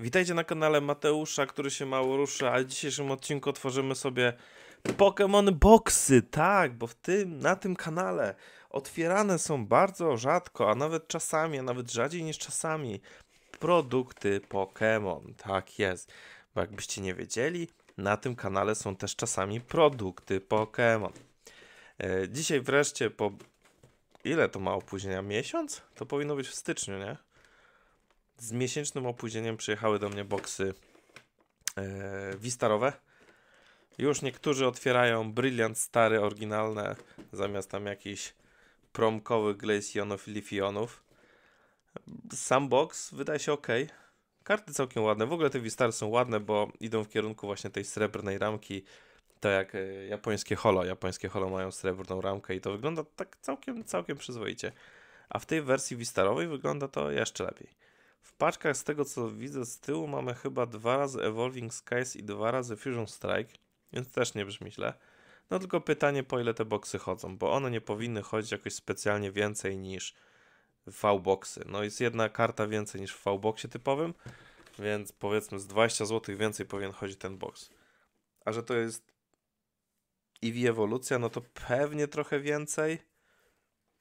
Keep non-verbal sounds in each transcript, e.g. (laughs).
Witajcie na kanale Mateusza, który się mało rusza, a w dzisiejszym odcinku otworzymy sobie Pokémon Boxy. Tak, bo w tym, na tym kanale otwierane są bardzo rzadko, a nawet czasami, a nawet rzadziej niż czasami produkty Pokémon. Tak jest. Bo jakbyście nie wiedzieli, na tym kanale są też czasami produkty Pokémon. E, dzisiaj wreszcie po ile to ma opóźnienia? Miesiąc? To powinno być w styczniu, nie? z miesięcznym opóźnieniem przyjechały do mnie boksy e, Vistarowe. Już niektórzy otwierają brilliant stary, oryginalne, zamiast tam jakichś promkowych glejsjonów i lifionów. Sam box wydaje się ok. Karty całkiem ładne. W ogóle te Vistary są ładne, bo idą w kierunku właśnie tej srebrnej ramki. To jak e, japońskie holo. Japońskie holo mają srebrną ramkę i to wygląda tak całkiem, całkiem przyzwoicie. A w tej wersji Vistarowej wygląda to jeszcze lepiej. W paczkach z tego co widzę z tyłu mamy chyba dwa razy Evolving Skies i dwa razy Fusion Strike, więc też nie brzmi źle. No tylko pytanie po ile te boxy chodzą, bo one nie powinny chodzić jakoś specjalnie więcej niż V-boxy. No jest jedna karta więcej niż w V-boxie typowym, więc powiedzmy z 20 zł więcej powinien chodzić ten box. A że to jest Eevee ewolucja, no to pewnie trochę więcej,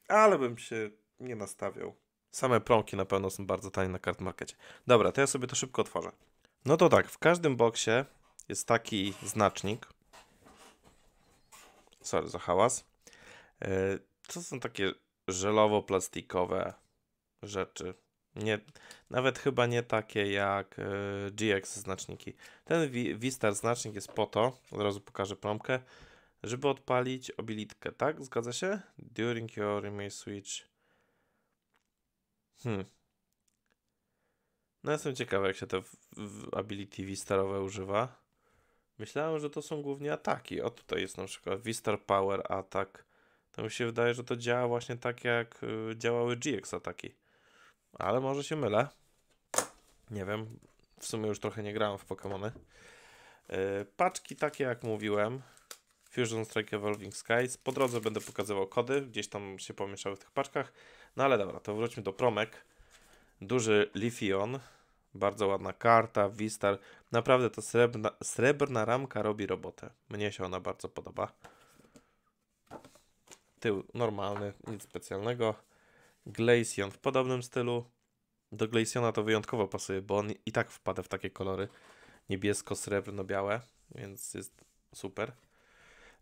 ale bym się nie nastawiał. Same prąki na pewno są bardzo tanie na kart markecie. Dobra, to ja sobie to szybko otworzę. No to tak, w każdym boksie jest taki znacznik. Sorry za hałas. E, to są takie żelowo-plastikowe rzeczy. Nie, nawet chyba nie takie jak e, GX znaczniki. Ten Vistar znacznik jest po to, od razu pokażę promkę, żeby odpalić obilitkę, tak? Zgadza się? During your email switch Hmm. No jestem ciekawy, jak się te ability Vistarowe używa. Myślałem, że to są głównie ataki. O, tutaj jest na przykład Vistar Power Atak. To mi się wydaje, że to działa właśnie tak, jak y, działały GX ataki. Ale może się mylę. Nie wiem. W sumie już trochę nie grałem w Pokémony. Y, paczki takie, jak mówiłem, Fusion Strike Evolving Skies. Po drodze będę pokazywał kody, gdzieś tam się pomieszały w tych paczkach. No ale dobra, to wróćmy do promek. Duży Lithion, bardzo ładna karta, Vistar. Naprawdę ta srebrna, srebrna ramka robi robotę. Mnie się ona bardzo podoba. Tył normalny, nic specjalnego. glacion w podobnym stylu. Do glaciona to wyjątkowo pasuje, bo on i tak wpada w takie kolory niebiesko-srebrno-białe, więc jest super.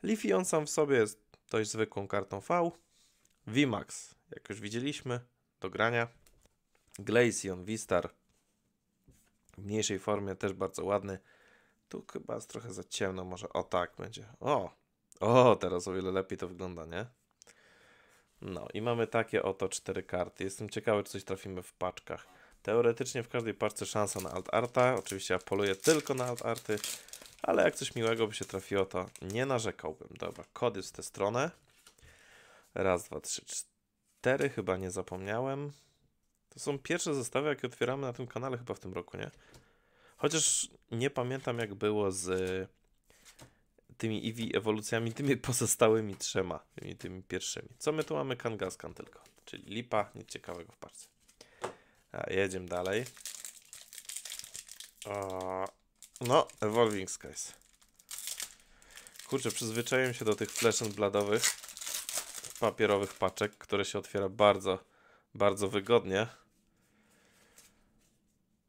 Leafy on sam w sobie jest dość zwykłą kartą V. VMAX, jak już widzieliśmy, do grania. Glaceon, Vistar, w mniejszej formie, też bardzo ładny. Tu chyba jest trochę za ciemno, może o tak będzie. O, o, teraz o wiele lepiej to wygląda, nie? No i mamy takie oto cztery karty. Jestem ciekawy, czy coś trafimy w paczkach. Teoretycznie w każdej paczce szansa na alt arta. Oczywiście ja poluję tylko na alt arty ale jak coś miłego by się trafiło, to nie narzekałbym. Dobra, kody w tę stronę. Raz, dwa, trzy, cztery, chyba nie zapomniałem. To są pierwsze zestawy, jakie otwieramy na tym kanale chyba w tym roku, nie? Chociaż nie pamiętam jak było z tymi EV ewolucjami, tymi pozostałymi trzema, tymi, tymi pierwszymi. Co my tu mamy? Kangaskan tylko, czyli lipa, nic ciekawego w parce. A, jedziemy dalej. O, no, Evolving Skies. Kurczę, przyzwyczaiłem się do tych fleszyn bladowych, papierowych paczek, które się otwiera bardzo, bardzo wygodnie.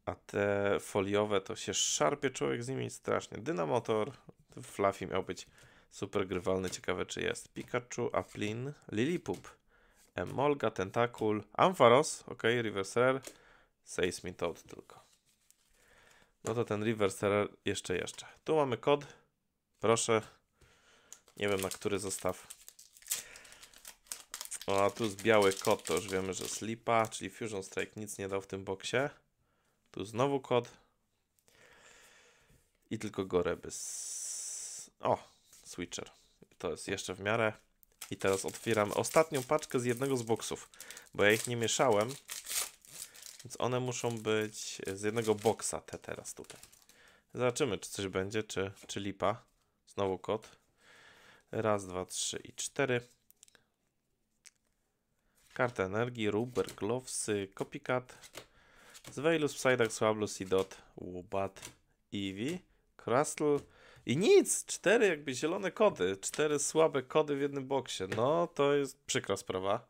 A te foliowe to się szarpie człowiek z nimi strasznie. Dynamotor, Fluffy miał być super grywalny, ciekawe czy jest. Pikachu, Aplin, Lilipup, Emolga, Tentakul, Ampharos, ok, Reverse Rare, Seismitoad tylko. No to ten reverse error jeszcze, jeszcze. Tu mamy kod. Proszę. Nie wiem na który zostaw. O, a tu jest biały kod, to już wiemy, że slipa, czyli Fusion Strike nic nie dał w tym boksie. Tu znowu kod. I tylko goreby. Z... O, switcher. To jest jeszcze w miarę. I teraz otwieramy ostatnią paczkę z jednego z boksów, bo ja ich nie mieszałem, więc one muszą być z jednego boksa te teraz tutaj. Zobaczymy, czy coś będzie, czy, czy lipa. Znowu kod. Raz, dwa, trzy i cztery. Karta energii, rubber, Kopikat, copycat, Zweilus, Psyduck, Swablus, Idot, Łobat, Eevee, Krastle i nic! Cztery jakby zielone kody, cztery słabe kody w jednym boksie. No to jest przykra sprawa.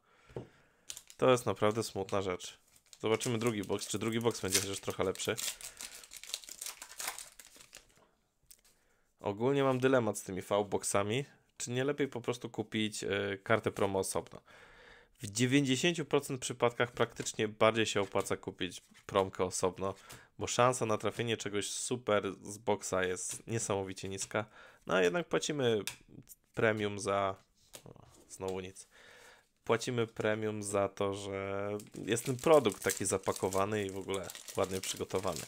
To jest naprawdę smutna rzecz. Zobaczymy drugi box, czy drugi box będzie chociaż trochę lepszy. Ogólnie mam dylemat z tymi V-boxami. Czy nie lepiej po prostu kupić y, kartę promo osobno? W 90% przypadkach praktycznie bardziej się opłaca kupić promkę osobno, bo szansa na trafienie czegoś super z boxa jest niesamowicie niska. No a jednak płacimy premium za. O, znowu nic płacimy premium za to, że jest ten produkt taki zapakowany i w ogóle ładnie przygotowany.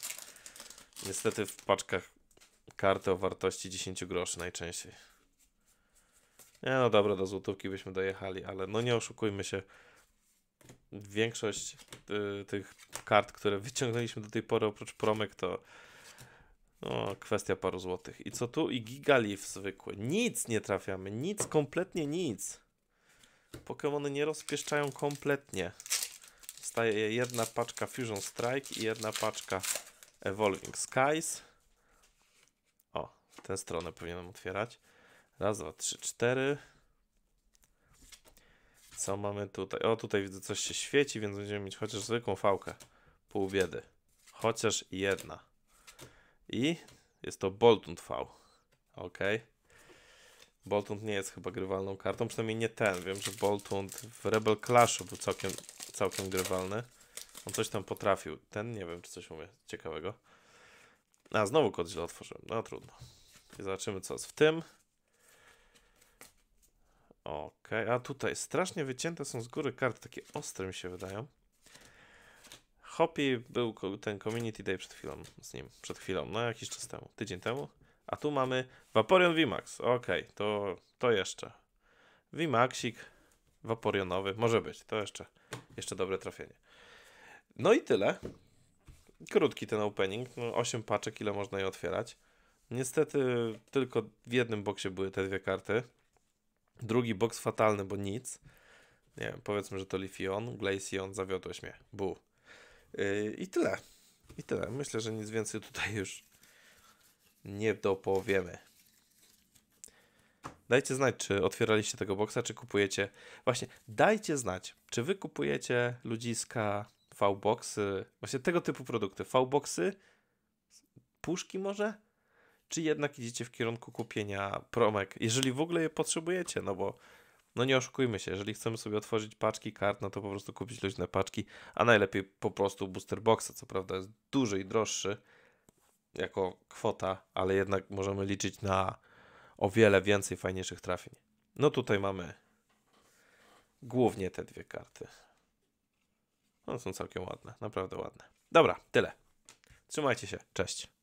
Niestety w paczkach karty o wartości 10 groszy najczęściej. Nie no dobra, do złotówki byśmy dojechali, ale no nie oszukujmy się. Większość y, tych kart, które (laughs) wyciągnęliśmy do tej pory oprócz promek to no, kwestia paru złotych. I co tu? I gigaliw zwykły. Nic nie trafiamy, nic, kompletnie nic. Pokémony nie rozpieszczają kompletnie. Staje jedna paczka Fusion Strike i jedna paczka Evolving Skies. O, tę stronę powinienem otwierać. Raz, dwa, trzy, cztery. Co mamy tutaj? O, tutaj widzę coś się świeci, więc będziemy mieć chociaż zwykłą fałkę. Pół biedy. Chociaż jedna. I jest to Boltund V. Okej. Okay. Boltund nie jest chyba grywalną kartą, przynajmniej nie ten. Wiem, że Boltund w Rebel Clashu był całkiem, całkiem grywalny. On coś tam potrafił. Ten nie wiem, czy coś umie ciekawego. A, znowu kod źle otworzyłem. No trudno. I zobaczymy, co jest w tym. Okej, okay. a tutaj strasznie wycięte są z góry karty, takie ostre mi się wydają. Hopi był ten Community Day przed chwilą z nim, przed chwilą, no jakiś czas temu, tydzień temu. A tu mamy Vaporeon VMAX. Ok, to, to jeszcze. VMAXik Vaporionowy. Może być, to jeszcze, jeszcze dobre trafienie. No i tyle. Krótki ten opening. No, 8 paczek, ile można je otwierać. Niestety tylko w jednym boksie były te dwie karty. Drugi boks fatalny, bo nic. Nie wiem, powiedzmy, że to Lifion, Glaceon, zawiodłeś mnie. Bu. Yy, I tyle. I tyle. Myślę, że nic więcej tutaj już nie dopowiemy. Dajcie znać, czy otwieraliście tego boksa, czy kupujecie. Właśnie, dajcie znać, czy wy kupujecie ludziska, V-boxy, właśnie tego typu produkty. V-boxy, puszki może? Czy jednak idziecie w kierunku kupienia promek, jeżeli w ogóle je potrzebujecie? No bo no nie oszukujmy się, jeżeli chcemy sobie otworzyć paczki kart, no to po prostu kupić luźne paczki, a najlepiej po prostu booster boxa, co prawda jest duży i droższy jako kwota, ale jednak możemy liczyć na o wiele więcej fajniejszych trafień. No tutaj mamy głównie te dwie karty. One są całkiem ładne, naprawdę ładne. Dobra, tyle. Trzymajcie się, cześć.